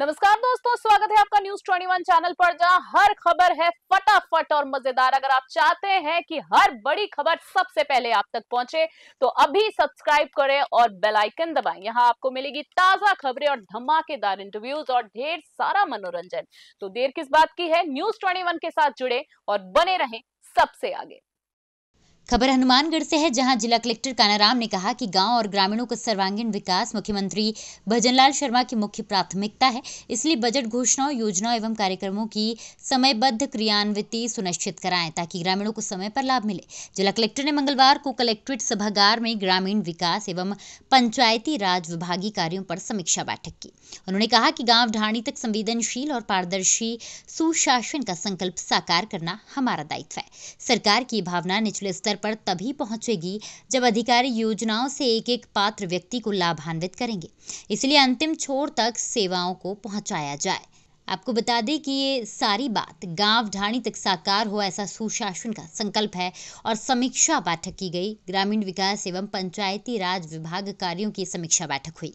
नमस्कार दोस्तों स्वागत है आपका न्यूज ट्वेंटी वन चैनल पर जहां हर खबर है फटाफट और मजेदार अगर आप चाहते हैं कि हर बड़ी खबर सबसे पहले आप तक पहुंचे तो अभी सब्सक्राइब करें और बेल आइकन दबाएं यहां आपको मिलेगी ताजा खबरें और धमाकेदार इंटरव्यूज और ढेर सारा मनोरंजन तो देर किस बात की है न्यूज ट्वेंटी के साथ जुड़े और बने रहें सबसे आगे खबर हनुमानगढ़ से है जहां जिला कलेक्टर कानाराम ने कहा कि गांव और ग्रामीणों का सर्वांगीण विकास मुख्यमंत्री भजनलाल शर्मा की मुख्य प्राथमिकता है इसलिए बजट घोषणाओं योजनाओं एवं कार्यक्रमों की समयबद्ध क्रियान्विति सुनिश्चित कराएं ताकि ग्रामीणों को समय पर लाभ मिले जिला कलेक्टर ने मंगलवार को कलेक्ट्रेट सभागार में ग्रामीण विकास एवं पंचायती राज विभागीय कार्यो पर समीक्षा बैठक की उन्होंने कहा कि गाँव ढाणी तक संवेदनशील और पारदर्शी सुशासन का संकल्प साकार करना हमारा दायित्व है सरकार की भावना निचले स्तर स्तर पर तभी पहुंचेगी जब अधिकारी योजनाओं से एक एक पात्र व्यक्ति को लाभान्वित करेंगे इसलिए अंतिम छोर तक सेवाओं को पहुंचाया जाए आपको बता दें कि ये सारी बात गांव ढाणी तक साकार हो ऐसा सुशासन का संकल्प है और समीक्षा बैठक की गई ग्रामीण विकास एवं पंचायती राज विभाग कार्यों की समीक्षा बैठक हुई